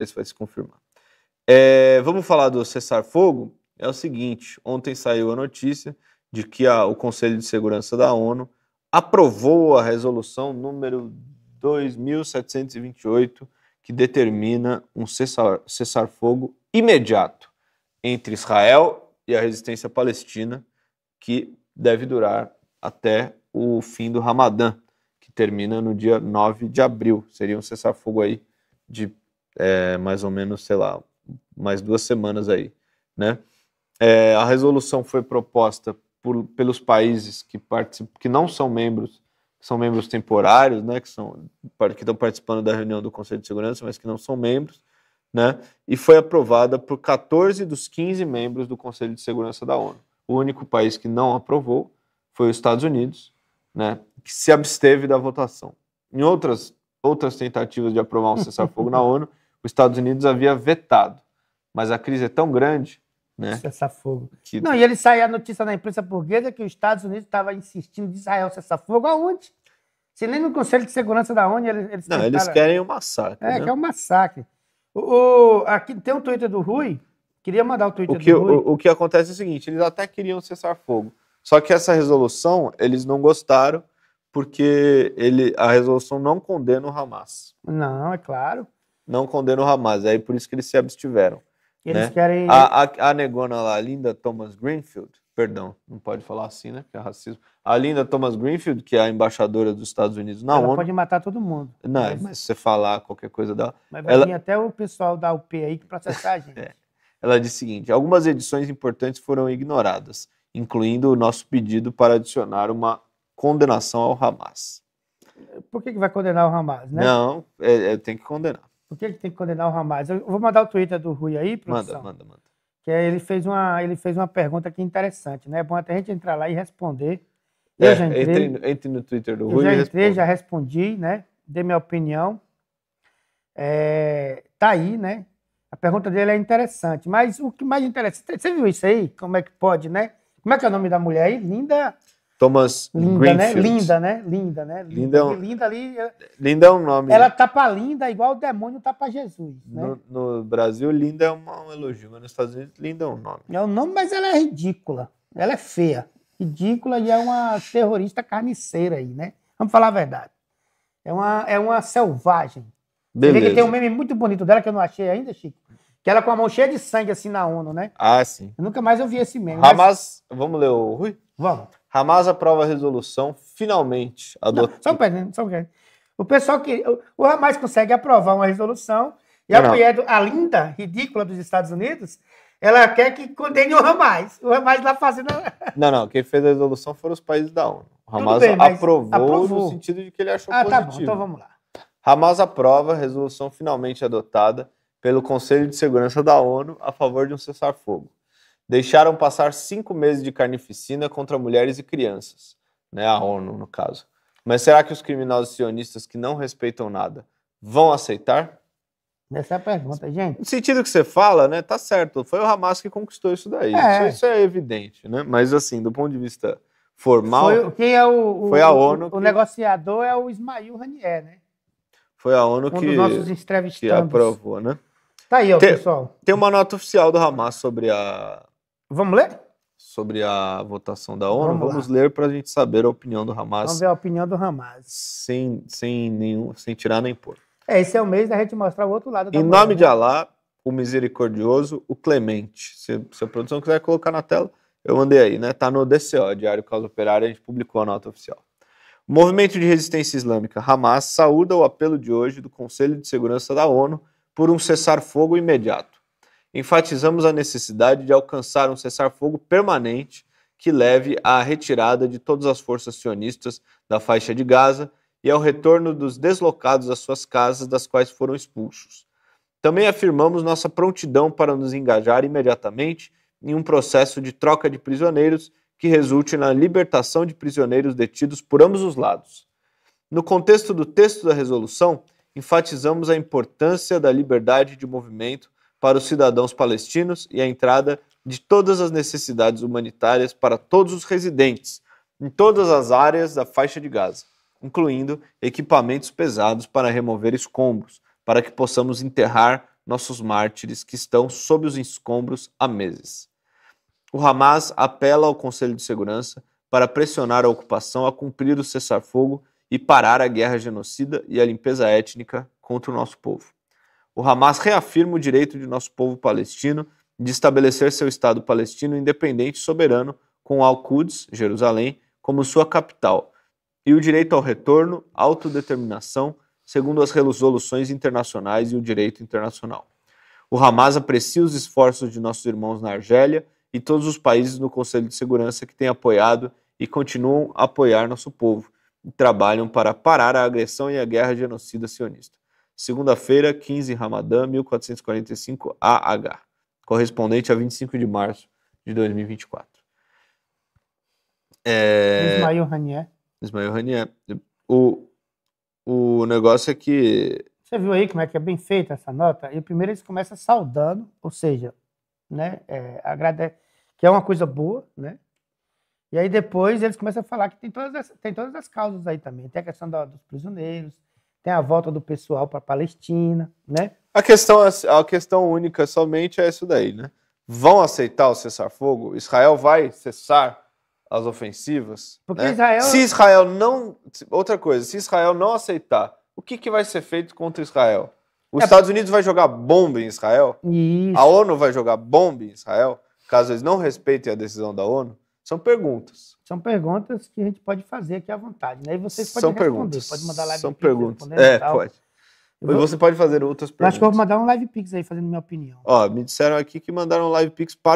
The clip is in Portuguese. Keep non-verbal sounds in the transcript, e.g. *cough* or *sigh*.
isso vai se confirmar. É, vamos falar do cessar-fogo? É o seguinte: ontem saiu a notícia de que a, o Conselho de Segurança da ONU aprovou a resolução número 2728, que determina um cessar-fogo imediato entre Israel e a resistência palestina, que deve durar até o fim do Ramadã, que termina no dia 9 de abril. Seria um cessar-fogo aí de é, mais ou menos, sei lá, mais duas semanas aí, né? É, a resolução foi proposta por, pelos países que, participam, que não são membros, que são membros temporários, né? Que, são, que estão participando da reunião do Conselho de Segurança, mas que não são membros, né? E foi aprovada por 14 dos 15 membros do Conselho de Segurança da ONU. O único país que não aprovou foi os Estados Unidos, né? Que se absteve da votação. Em outras outras tentativas de aprovar um *laughs* cessar-fogo na ONU, os Estados Unidos havia vetado. Mas a crise é tão grande né? Cessar fogo. Que... Não, e ele saiu a notícia na imprensa burguesa é que os Estados Unidos estavam insistindo de Israel cessar fogo aonde? Se nem no Conselho de Segurança da ONU eles, eles Não, tentaram... eles querem um massacre. É, né? que é um massacre. O, o, aqui tem um Twitter do Rui. Queria mandar o Twitter o que, do Rui. O, o, que acontece é o seguinte: eles até queriam cessar fogo. Só que essa resolução eles não gostaram, porque ele, a resolução não condena o Hamas. Não, é claro não condena o Hamas. É aí por isso que eles se abstiveram. E né? eles querem. A, a, a, negona lá, a linda Thomas Greenfield, perdão, não pode falar assim, né? Porque é racismo. A linda Thomas Greenfield, que é a embaixadora dos Estados Unidos na ela ONU. pode matar todo mundo. Não, mas, mas se você falar qualquer coisa dela. Mas vai ela... vir até o pessoal da UP aí que processar a *laughs* gente. é. Ela diz o seguinte: algumas edições importantes foram ignoradas, incluindo o nosso pedido para adicionar uma condenação ao Hamas. Por que, que vai condenar o Hamas, né? Não, é, é tem que condenar. Por que ele tem que condenar o Hamas? Eu vou mandar o Twitter do Rui aí, produção. Manda, manda, manda. Que ele fez uma, ele fez uma pergunta aqui interessante, né? É bom até a gente entrar lá e responder. Eu é, já entrei. Entre, entre no Twitter do eu Rui. Eu já entrei, já respondi, né? Dei minha opinião. É, tá aí, né? A pergunta dele é interessante, mas o que mais interessa, você viu isso aí? Como é que pode, né? Como é que é o nome da mulher aí? Linda. Thomas linda, né? Greenfield. Né? Linda, né? Linda, né? Linda, é um... linda ali. É- linda é um nome. Ela tá para linda igual o demônio tá para Jesus. Né? No, no, Brasil, linda é um elogio, mas nos Estados Unidos, linda é um nome. É um nome, mas ela é ridícula. Ela é feia. Ridícula e é uma terrorista carniceira aí, né? Vamos falar a verdade. É uma, é uma selvagem. Beleza. Você vê que tem um meme muito bonito dela que eu não achei ainda, Chico. Que ela com a mão cheia de sangue assim na ONU, né? Ah, sim. Eu nunca mais eu vi esse meme. Ah, mas... vamos ler o Rui? Vamos. Hamas aprova a resolução, finalmente adotou. Só um pouquinho, só um O pessoal que. O Hamas consegue aprovar uma resolução e a mulher, do, a linda, ridícula dos Estados Unidos, ela quer que condene o Hamas. O Hamas lá fazendo. *laughs* Não, não. Quem fez a resolução foram os países da ONU. O Hamas bem, aprovou, aprovou, no sentido de que ele achou ah, positivo. Ah, tá bom. Então vamos lá. Hamas aprova a resolução finalmente adotada pelo Conselho de Segurança da ONU a favor de um cessar-fogo deixaram passar cinco meses de carnificina contra mulheres e crianças, né, a ONU no caso. Mas será que os criminosos sionistas que não respeitam nada vão aceitar? Essa é a pergunta, gente. No sentido que você fala, né, tá certo, foi o Hamas que conquistou isso daí. É. Isso, isso, é evidente, né? Mas assim, do ponto de vista formal, foi, quem é o, o a ONU. O, que... o negociador é o Ismail Ranier, né? Foi a ONU um que, que aprovou, né? Tá aí, ó, Tem, pessoal. Tem uma nota oficial do Hamas sobre a Vamos ler? Sobre a votação da ONU, vamos, vamos ler para a gente saber a opinião do Hamas. Vamos ver a opinião do Hamas. Sem, sem, nenhum, sem tirar nem pôr. É, esse é o mês da gente mostrar o outro lado da Em nome de né? Alá, o misericordioso, o clemente. Se, se a produção quiser colocar na tela, eu mandei aí, né? Tá no DCO, Diário Causa Operária, a gente publicou a nota oficial. movimento de resistência islâmica Hamas saúda o apelo de hoje do Conselho de Segurança da ONU por um cessar-fogo imediato enfatizamos a necessidade de alcançar um cessar-fogo permanente que leve à retirada de todas as forças sionistas da faixa de Gaza e ao retorno dos deslocados às suas casas, das quais foram expulsos. Também afirmamos nossa prontidão para nos engajar imediatamente em um processo de troca de prisioneiros que resulte na libertação de prisioneiros detidos por ambos os lados. No contexto do texto da resolução, enfatizamos a importância da liberdade de movimento para os cidadãos palestinos e a entrada de todas as necessidades humanitárias para todos os residentes, em todas as áreas da faixa de Gaza, incluindo equipamentos pesados para remover escombros, para que possamos enterrar nossos mártires que estão sob os escombros há meses. O Hamas apela ao Conselho de Segurança para pressionar a ocupação a cumprir o cessar-fogo e parar a guerra genocida e a limpeza étnica contra o nosso povo o Hamas reafirma o direito de nosso povo palestino de estabelecer seu Estado palestino independente e soberano com Al-Quds, Jerusalém, como sua capital, e o direito ao retorno, autodeterminação, segundo as resoluções internacionais e o direito internacional. O Hamas aprecia os esforços de nossos irmãos na Argélia e todos os países no Conselho de Segurança que têm apoiado e continuam a apoiar nosso povo e trabalham para parar a agressão e a guerra genocida sionista segunda-feira, 15 Ramadã, 1445 AH, correspondente a 25 de março de 2024. É... Ismael Ranier. Ismael Ranier. O, o negócio é que. Você viu aí como é que é bem feita essa nota? E primeiro eles começam saudando, ou seja, né, é, que é uma coisa boa, né? E aí depois eles começam a falar que tem todas, as, tem todas as causas aí também. Tem a questão da, dos prisioneiros, tem a volta do pessoal para a Palestina, né? A questão, a questão única somente é isso daí, né? Vão aceitar o cessar-fogo? Israel vai cessar as ofensivas? Porque né? Israel... Se Israel não... Outra coisa, se Israel não aceitar, o que, que vai ser feito contra Israel? Os é... Estados Unidos vai jogar bomba em Israel? Isso. A ONU vai jogar bomba em Israel? Caso eles não respeitem a decisão da ONU? São perguntas. São perguntas que a gente pode fazer aqui à vontade, né? E vocês podem São responder. Perguntas. Pode mandar live São pix, perguntas. É, pode. e Você pode fazer outras perguntas. Eu acho que eu vou mandar um live pix aí, fazendo minha opinião. Ó, me disseram aqui que mandaram live pix para